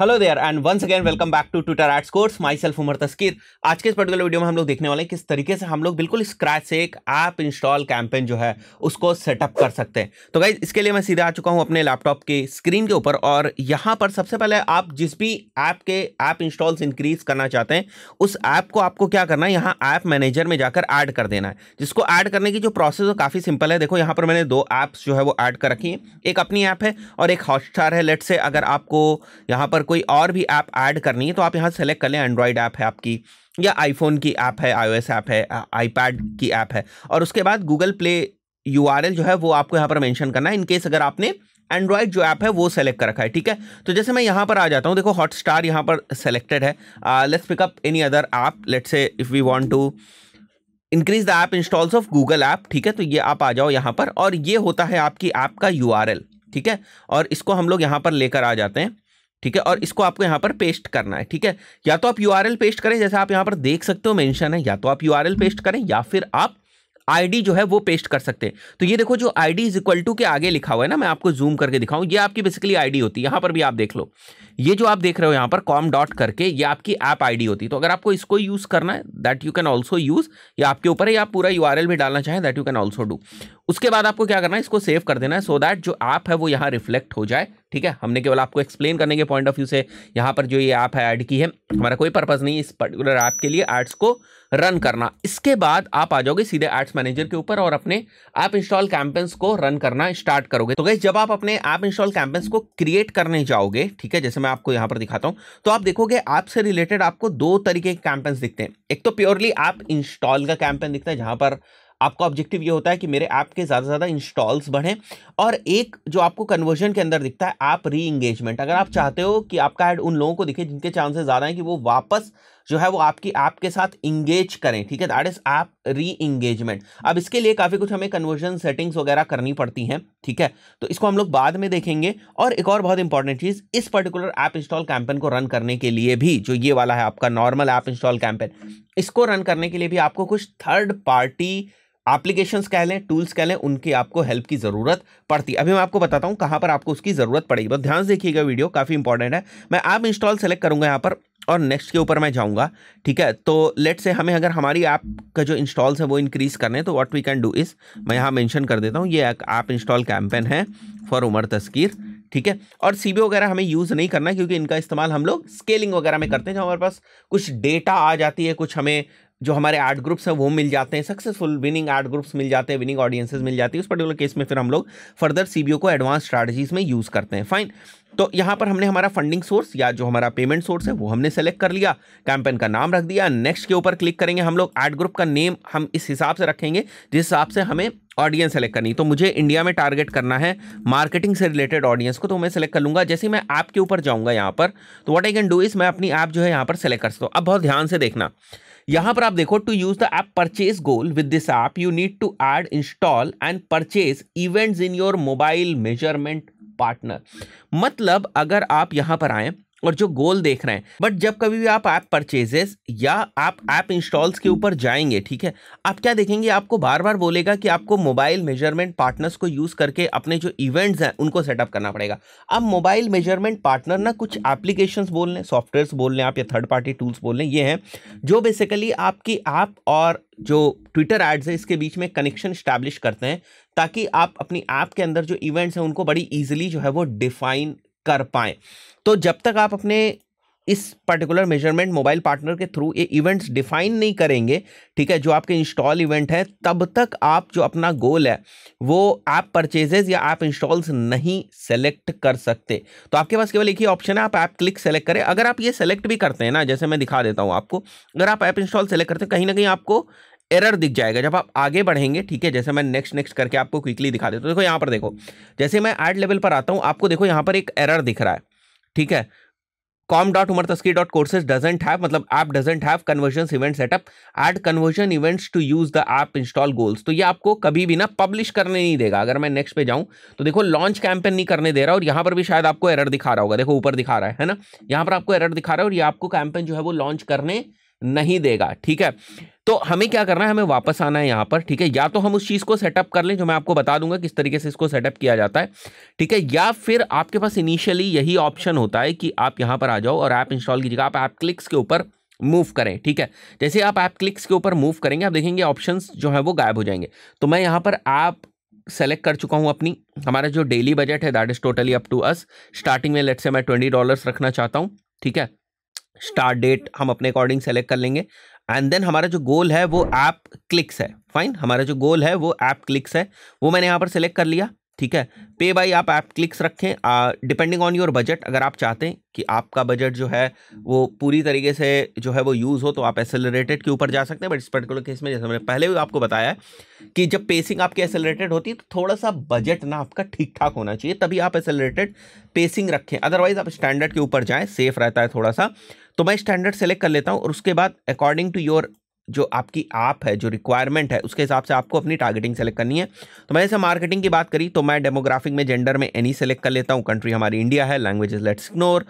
hello there and once again welcome back to Twitter ads course myself Umar Taskeer आज के इस particular video में हम लोग देखने वाले हैं किस तरीके से हम लोग बिल्कुल स्क्रैच से एक ऐप इंस्टॉल कैंपेन जो है उसको सेटअप कर सकते हैं तो गाइज इसके लिए मैं सीधा आ चुका हूं अपने लैपटॉप के स्क्रीन के ऊपर और यहाँ पर सबसे पहले आप जिस भी ऐप के ऐप इंस्टॉल्स इंक्रीज करना चाहते हैं उस ऐप को आपको क्या करना है यहाँ ऐप मैनेजर में जाकर ऐड कर देना है जिसको ऐड करने की जो प्रोसेस है काफ़ी सिंपल है देखो यहाँ पर मैंने दो ऐप्स जो है वो ऐड कर रखी हैं एक अपनी ऐप है और एक हॉटस्टार है लेट से अगर आपको यहाँ पर कोई और भी ऐप ऐड करनी है तो आप यहाँ सेलेक्ट कर लें एंड्रॉयड ऐप है आपकी या आईफोन की ऐप है आई ऐप है आईपैड की ऐप है और उसके बाद गूगल प्ले यू जो है वो आपको यहाँ पर मैंशन करना है इनकेस अगर आपने एंड्रॉयड जो ऐप है वो सेलेक्ट कर रखा है ठीक है तो जैसे मैं यहाँ पर आ जाता हूँ देखो हॉट स्टार यहाँ पर सेलेक्टेड है let's pick up any other app let's say if we want to increase the app installs of Google app ठीक है तो ये आप आ जाओ यहाँ पर और ये होता है आपकी ऐप का यू ठीक है और इसको हम लोग यहाँ पर लेकर आ जाते हैं ठीक है और इसको आपको यहाँ पर पेस्ट करना है ठीक है या तो आप यू पेस्ट करें जैसे आप यहाँ पर देख सकते हो मैंशन है या तो आप यू पेस्ट करें या फिर आप आईडी जो है वो पेस्ट कर सकते हैं तो ये देखो जो आईडी इज इक्वल टू के आगे लिखा हुआ है ना मैं आपको जूम करके दिखाऊं ये आपकी बेसिकली आईडी होती है यहाँ पर भी आप देख लो ये जो आप देख रहे हो यहाँ पर कॉम डॉट करके ये आपकी ऐप आईडी होती है तो अगर आपको इसको यूज़ करना है that you can also use या आपके ऊपर है या आप पूरा यू भी डालना चाहें that you can also do उसके बाद आपको क्या करना है इसको सेव कर देना है सो so दैट जो ऐप है वो यहाँ रिफ्लेक्ट हो जाए ठीक है हमने केवल आपको एक्सप्लेन करने के पॉइंट ऑफ व्यू से यहाँ पर जो ये ऐप है ऐड की है हमारा कोई पर्पज़ नहीं इस पर्टिकुलर ऐप के लिए एड्स को रन करना इसके बाद आप आ जाओगे सीधे एड्स मैनेजर के ऊपर और अपने ऐप इंस्टॉल कैंपेन्स को रन करना स्टार्ट करोगे तो गई जब आप अपने ऐप इंस्टॉल कैंपेन्स को क्रिएट करने जाओगे ठीक है जैसे मैं आपको यहाँ पर दिखाता हूँ तो आप देखोगे ऐप से रिलेटेड आपको दो तरीके के कैंपेन्स दिखते हैं एक तो प्योरली ऐप इंस्टॉल का कैंपेन दिखता है जहाँ पर आपका ऑब्जेक्टिव ये होता है कि मेरे ऐप के ज़्यादा से ज़्यादा इंस्टॉल्स बढ़ें और एक जो आपको कन्वर्जन के अंदर दिखता है ऐप री इंगेजमेंट अगर आप चाहते हो कि आपका ऐड उन लोगों को दिखे जिनके चांसेस ज़्यादा हैं कि वो वापस जो है वो आपकी ऐप आप के साथ इंगेज करें ठीक है that is app reengagement अब इसके लिए काफ़ी कुछ हमें कन्वर्जन सेटिंग्स वगैरह करनी पड़ती हैं ठीक है तो इसको हम लोग बाद में देखेंगे और एक और बहुत इंपॉर्टेंट चीज़ इस पर्टिकुलर ऐप इंस्टॉल कैंपेन को रन करने के लिए भी जो ये वाला है आपका नॉर्मल ऐप इंस्टॉल कैंपेन इसको रन करने के लिए भी आपको कुछ थर्ड पार्टी एप्लीकेशन कह लें टूल्स कह लें उनकी आपको हेल्प की ज़रूरत पड़ती है अभी मैं आपको बताता हूँ कहाँ पर आपको उसकी ज़रूरत पड़ेगी बस तो ध्यान से देखिएगा वीडियो काफ़ी इंपॉर्टेंट है मैं ऐप इंस्टॉल सेलेक्ट करूँगा यहाँ पर और नेक्स्ट के ऊपर मैं जाऊँगा ठीक है तो लेट से हमें अगर हमारी ऐप का जो इंस्टॉल्स है वो इंक्रीज़ करने तो व्हाट वी कैन डू इस मैं यहाँ मेंशन कर देता हूँ ये ऐप इंस्टॉल कैंपेन है फॉर उमर तस्कीर ठीक है और सी वगैरह हमें यूज़ नहीं करना क्योंकि इनका इस्तेमाल हम लोग स्केलिंग वगैरह में करते हैं जब हमारे पास कुछ डेटा आ जाती है कुछ हमें जो हमारे आर्ट ग्रुप्स हैं वो मिल जाते हैं सक्सेसफुल विनिंग आर्ट ग्रुप्स मिल जाते हैं विनिंग ऑडियंसेस मिल जाती है उस पर्टिकुलर केस में फिर हम लोग फर्दर सी को एडवांस स्ट्रैटेजीज में यूज़ करते हैं फाइन तो यहाँ पर हमने हमारा फंडिंग सोर्स या जो हमारा पेमेंट सोर्स है वो हमने सेलेक्ट कर लिया कैंपेन का नाम रख दिया नेक्स्ट के ऊपर क्लिक करेंगे हम लोग आर्ट ग्रुप का नेम हम इस हिसाब से रखेंगे जिस हिसाब से हमें ऑडियंस सेलेक्ट करनी तो मुझे इंडिया में टारगेट करना है मार्केटिंग से रिलेटेड ऑडियंस को तो मैं सेलेक्ट कर लूँगा जैसे मैं ऐप के ऊपर जाऊँगा यहाँ पर तो what I can do is मैं अपनी ऐप जो है यहाँ पर सेलेक्ट कर सकता हूँ अब बहुत ध्यान से देखना यहां पर आप देखो to use the app purchase goal with this app you need to add install and purchase events in your mobile measurement partner मतलब अगर आप यहां पर आए और जो गोल देख रहे हैं बट जब कभी भी आप ऐप परचेजेस या आप ऐप इंस्टॉल्स के ऊपर जाएंगे ठीक है आप क्या देखेंगे आपको बार बार बोलेगा कि आपको मोबाइल मेजरमेंट पार्टनर्स को यूज़ करके अपने जो इवेंट्स हैं उनको सेटअप करना पड़ेगा अब मोबाइल मेजरमेंट पार्टनर ना कुछ एप्लीकेशन बोल लें सॉफ्टवेयर बोल लें आप या थर्ड पार्टी टूल्स बोल लें ये हैं जो बेसिकली आपकी ऐप और जो ट्विटर एड्स है इसके बीच में कनेक्शन स्टैब्लिश करते हैं ताकि आप अपनी ऐप के अंदर जो इवेंट्स हैं उनको बड़ी ईजिली जो है वो डिफाइन कर पाए तो जब तक आप अपने इस पर्टिकुलर मेजरमेंट मोबाइल पार्टनर के थ्रू ये इवेंट्स डिफाइन नहीं करेंगे ठीक है जो आपके इंस्टॉल इवेंट है तब तक आप जो अपना गोल है वो ऐप परचेजेज या ऐप इंस्टॉल्स नहीं सेलेक्ट कर सकते तो आपके पास केवल एक ही ऑप्शन है आप ऐप क्लिक सेलेक्ट करें अगर आप ये सेलेक्ट भी करते हैं ना जैसे मैं दिखा देता हूँ आपको अगर आप ऐप इंस्टॉल सेलेक्ट करते हैं कहीं ना कहीं आपको एरर दिख जाएगा जब आप आगे बढ़ेंगे ठीक है जैसे मैं नेक्स्ट नेक्स्ट करके आपको क्विकली दिखा देता तो देखो यहाँ पर देखो जैसे मैं एड लेवल पर आता हूँ आपको देखो यहाँ पर एक एरर दिख रहा है ठीक है com dot Umar Taskee dot courses doesn't have मतलब app doesn't have conversion event setup add conversion events to use the app install goals तो ये आपको कभी भी ना पब्लिश करने नहीं देगा अगर मैं नेक्स्ट पे जाऊँ तो देखो लॉन्च कैंपेन नहीं करने दे रहा और यहाँ पर भी शायद आपको एरर दिखा रहा होगा देखो ऊपर दिखा रहा है, है ना यहाँ पर आपको एरर दिखा रहा है और ये आपको कैंपेन जो है वो लॉन्च करने नहीं देगा ठीक है तो हमें क्या करना है हमें वापस आना है यहाँ पर ठीक है या तो हम उस चीज़ को सेटअप कर लें जो मैं आपको बता दूंगा किस तरीके से इसको सेटअप किया जाता है ठीक है या फिर आपके पास इनिशियली यही ऑप्शन होता है कि आप यहाँ पर आ जाओ और ऐप इंस्टॉल कीजिएगा आप ऐप क्लिक्स के ऊपर मूव करें ठीक है जैसे आप ऐप क्लिक्स के ऊपर मूव करेंगे आप देखेंगे ऑप्शन जो है वो गायब हो जाएंगे तो मैं यहाँ पर ऐप सेलेक्ट कर चुका हूँ अपनी हमारा जो डेली बजट है that is totally up to us starting में लेट से मैं ट्वेंटी डॉलर्स रखना चाहता हूँ ठीक है स्टार्ट डेट हम अपने अकॉर्डिंग सेलेक्ट कर लेंगे एंड देन हमारा जो गोल है वो ऐप क्लिक्स है फाइन हमारा जो गोल है वो ऐप क्लिक्स है वो मैंने यहाँ पर सेलेक्ट कर लिया ठीक है पे बाई आप ऐप क्लिक्स रखें डिपेंडिंग ऑन योर बजट अगर आप चाहते हैं कि आपका बजट जो है वो पूरी तरीके से जो है वो यूज़ हो तो आप एसेलरेटेड के ऊपर जा सकते हैं बट इस पर्टिकुलर केस में जैसे मैंने पहले भी आपको बताया है कि जब पेसिंग आपकी एसेलरेटेड होती है तो थोड़ा सा बजट ना आपका ठीक ठाक होना चाहिए तभी आप एसेलरेटेड पेसिंग रखें अदरवाइज आप स्टैंडर्ड के ऊपर जाएँ सेफ रहता है थोड़ा सा तो मैं स्टैंडर्ड सेलेक्ट कर लेता हूँ और उसके बाद अकॉर्डिंग टू योर जो आपकी आप है जो रिक्वायरमेंट है उसके हिसाब से आपको अपनी टारगेटिंग सेलेक्ट करनी है तो मैंने जैसे मार्केटिंग की बात करी तो मैं डेमोग्राफिक में जेंडर में एनी सेलेक्ट कर लेता हूँ कंट्री हमारी इंडिया है लैंग्वेज इज लेट्स इग्नोर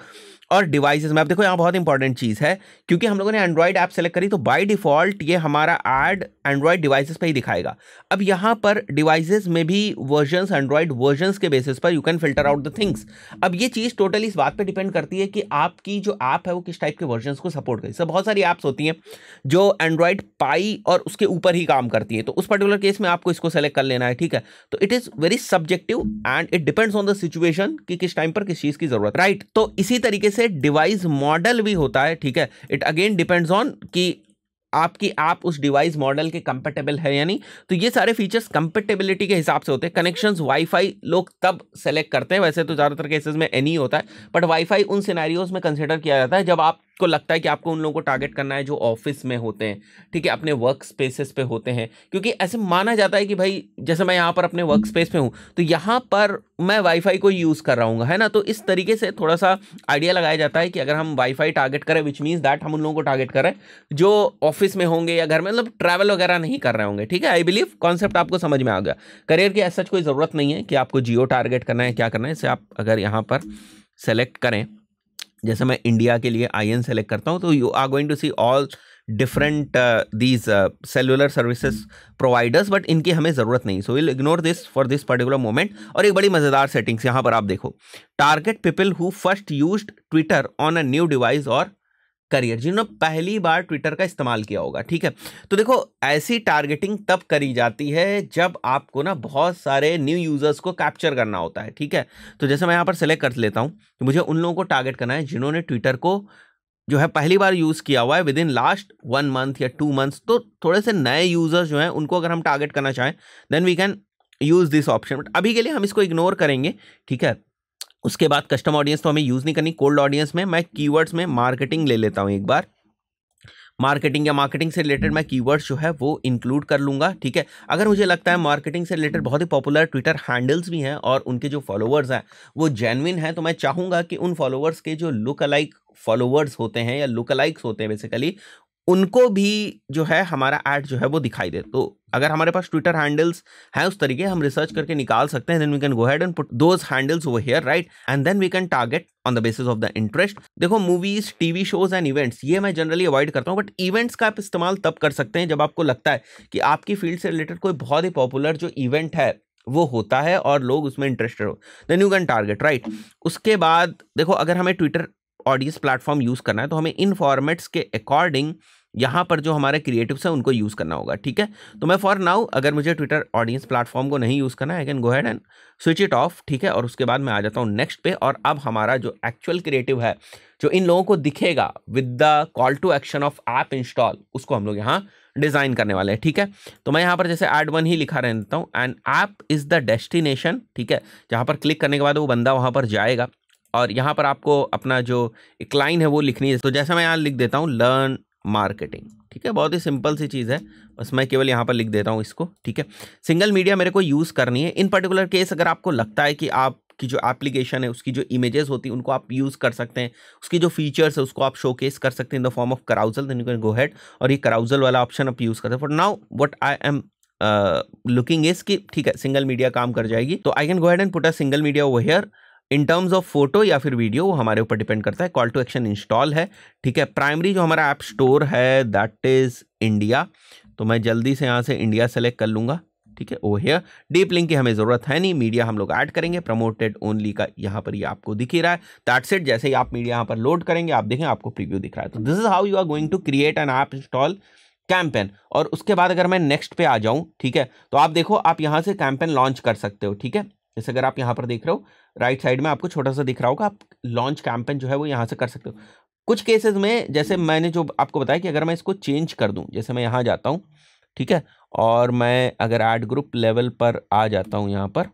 और डिवाइसेस में आप देखो यहाँ बहुत इंपॉर्टेंट चीज़ है क्योंकि हम लोगों ने एंड्रॉयड ऐप सेलेक्ट करी तो बाय डिफ़ॉल्ट ये हमारा एड एंड्रॉयड डिवाइसेस पे ही दिखाएगा अब यहाँ पर डिवाइसेस में भी वर्जन्स एंड्रॉयड वर्जन्स के बेसिस पर you can filter out the things अब ये चीज़ टोटली इस बात पर डिपेंड करती है कि आपकी जो ऐप है वो किस टाइप के वर्जन को सपोर्ट करती है बहुत सारी ऐप्स होती हैं जो एंड्रॉयड पाई और उसके ऊपर ही काम करती है तो उस पर्टिकुलर केस में आपको इसको सेलेक्ट कर लेना है ठीक है तो it is very subjective and it depends on the situation कि किस टाइम पर किस चीज़ की जरूरत राइट तो इसी तरीके से डिवाइस मॉडल भी होता है ठीक है इट अगेन डिपेंड्स ऑन कि आपकी आप उस डिवाइस मॉडल के कंपेटेबल है यानी तो ये सारे फीचर्स कंपेटेबिलिटी के हिसाब से होते हैं कनेक्शंस वाईफाई लोग तब सेलेक्ट करते हैं वैसे तो ज़्यादातर केसेस में एनी होता है बट वाईफाई उन सिनेरियोस में कंसिडर किया जाता है जब आप को लगता है कि आपको उन लोगों को टारगेट करना है जो ऑफिस में होते हैं ठीक है अपने वर्क स्पेसेस पे होते हैं क्योंकि ऐसे माना जाता है कि भाई जैसे मैं यहाँ पर अपने वर्क स्पेस में हूँ तो यहाँ पर मैं वाईफाई को यूज़ कर रहा हूँ है ना तो इस तरीके से थोड़ा सा आइडिया लगाया जाता है कि अगर हम वाईफाई टारगेट करें विच मीन्स दैट हम उन लोगों को टारगेट करें जो ऑफिस में होंगे या घर में मतलब ट्रैवल वगैरह नहीं कर रहे होंगे ठीक है आई बिलीव कॉन्सेप्ट आपको समझ में आ गया करियर की ऐसा कोई ज़रूरत नहीं है कि आपको जियो टारगेट करना है क्या करना है इसे आप अगर यहाँ पर सेलेक्ट करें जैसे मैं इंडिया के लिए आई एन सेलेक्ट करता हूँ तो you are going to see all different these cellular services providers but इनकी हमें ज़रूरत नहीं so will ignore this for this particular moment और एक बड़ी मज़ेदार सेटिंग्स यहाँ पर आप देखो target people who first use Twitter on a new device और करियर जिन्होंने पहली बार ट्विटर का इस्तेमाल किया होगा ठीक है तो देखो ऐसी टारगेटिंग तब करी जाती है जब आपको ना बहुत सारे न्यू यूज़र्स को कैप्चर करना होता है ठीक है तो जैसे मैं यहाँ पर सेलेक्ट कर लेता हूँ तो मुझे उन लोगों को टारगेट करना है जिन्होंने ट्विटर को जो है पहली बार यूज़ किया हुआ है within last one month या टू मंथ्स तो थोड़े से नए यूज़र्स जो हैं उनको अगर हम टारगेट करना चाहें then we can use this option but अभी के लिए हम इसको इग्नोर करेंगे ठीक है उसके बाद कस्टम ऑडियंस तो हमें यूज़ नहीं करनी कोल्ड ऑडियंस में मैं कीवर्ड्स में मार्केटिंग ले लेता हूँ एक बार मार्केटिंग या मार्केटिंग से रिलेटेड मैं कीवर्ड्स जो है वो इंक्लूड कर लूँगा ठीक है अगर मुझे लगता है मार्केटिंग से रिलेटेड बहुत ही पॉपुलर ट्विटर हैंडल्स भी हैं और उनके जो फॉलोवर्स हैं वो जेनविन हैं तो मैं चाहूँगा कि उन फॉलोवर्स के जो लुक अलाइक फॉलोवर्स होते हैं या लुक अलाइक्स होते हैं बेसिकली उनको भी जो है हमारा ऐड जो है वो दिखाई दे तो अगर हमारे पास ट्विटर हैंडल्स हैं उस तरीके हम रिसर्च करके निकाल सकते हैं then we can go ahead and put those handles over here right and then we can target on the basis of the interest देखो movies TV shows and events ये मैं जनरली अवॉइड करता हूँ but events का आप इस्तेमाल तब कर सकते हैं जब आपको लगता है कि आपकी फील्ड से रिलेटेड कोई बहुत ही पॉपुलर जो इवेंट है वो होता है और लोग उसमें इंटरेस्टेड हो then you can target right उसके बाद देखो अगर हमें ट्विटर ऑडियंस प्लेटफॉर्म यूज़ करना है तो हमें इन फॉर्मेट्स के अकॉर्डिंग यहाँ पर जो हमारे क्रिएटिव्स हैं उनको यूज़ करना होगा ठीक है तो मैं फॉर नाउ अगर मुझे ट्विटर ऑडियंस प्लेटफॉर्म को नहीं यूज़ करना है I can go ahead and switch it off ठीक है और उसके बाद मैं आ जाता हूँ नेक्स्ट पे और अब हमारा जो एक्चुअल क्रिएटिव है जो इन लोगों को दिखेगा with the call to action of app install उसको हम लोग यहाँ डिज़ाइन करने वाले हैं ठीक है तो मैं यहाँ पर जैसे एड वन ही लिखा रहता हूँ and app is the destination ठीक है जहाँ पर क्लिक करने के बाद वो बंदा वहाँ पर जाएगा और यहाँ पर आपको अपना जो एक लाइन है वो लिखनी है तो जैसा मैं यहाँ लिख देता हूँ लर्न मार्केटिंग ठीक है बहुत ही सिंपल सी चीज़ है बस मैं केवल यहाँ पर लिख देता हूँ इसको ठीक है सिंगल मीडिया मेरे को यूज़ करनी है इन पर्टिकुलर केस अगर आपको लगता है कि आप की जो एप्लीकेशन है उसकी जो इमेजेस होती है उनको आप यूज़ कर सकते हैं उसकी जो फीचर्स है उसको आप शोकेस कर सकते हैं in the form of carousel then you can go had और ये कराउजल वाला ऑप्शन आप यूज़ करते हैं for now what I am looking is कि ठीक है सिंगल मीडिया काम कर जाएगी तो I can go ahead and put a single media over here in terms of photo या फिर वीडियो वो हमारे ऊपर डिपेंड करता है कॉल टू एक्शन इंस्टॉल है ठीक है प्राइमरी जो हमारा ऐप स्टोर है दैट इज इंडिया तो मैं जल्दी से यहाँ से इंडिया सेलेक्ट कर लूँगा ठीक है ओ हेयर डीप लिंक की हमें ज़रूरत है नहीं मीडिया हम लोग ऐड करेंगे प्रमोटेड ओनली का यहाँ पर ये यह आपको दिख ही रहा है दैट्स इट जैसे ही आप मीडिया यहाँ पर लोड करेंगे आप देखें आपको प्रीव्यू दिख रहा है तो this is how you are going to create an app install campaign और उसके बाद अगर मैं नेक्स्ट पे आ जाऊँ ठीक है तो आप देखो आप यहाँ से कैंपेन लॉन्च कर सकते हो ठीक है जैसे अगर आप यहाँ पर देख रहे हो राइट साइड में आपको छोटा सा दिख रहा होगा आप लॉन्च कैंपेन जो है वो यहाँ से कर सकते हो कुछ केसेस में जैसे मैंने जो आपको बताया कि अगर मैं इसको चेंज कर दूँ जैसे मैं यहाँ जाता हूँ ठीक है और मैं अगर एड ग्रुप लेवल पर आ जाता हूँ यहाँ पर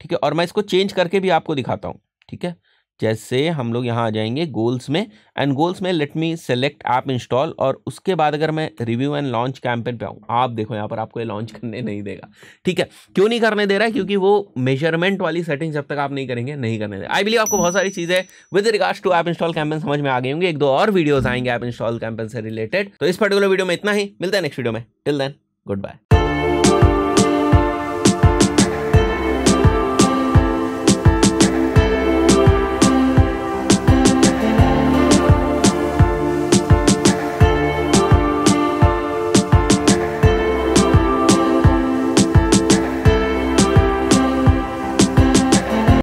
ठीक है और मैं इसको चेंज करके भी आपको दिखाता हूँ ठीक है जैसे हम लोग यहाँ आ जाएंगे गोल्स में एंड गोल्स में let me select app install और उसके बाद अगर मैं रिव्यू एंड लॉन्च कैंपेन पे आऊँ आप देखो यहाँ पर आपको ये लॉन्च करने नहीं देगा ठीक है क्यों नहीं करने दे रहा है क्योंकि वो मेजरमेंट वाली सेटिंग जब तक आप नहीं करेंगे नहीं करने दे आई बिलीव आपको बहुत सारी चीज़ें with regards to app install campaign समझ में आ गए होंगे एक दो और वीडियोज आएंगे ऐप इंस्टॉल कैंपेन से रिलेटेड तो इस पर्टिकुलर वीडियो में इतना ही मिलता है नेक्स्ट वीडियो में टिल देन गुड बाय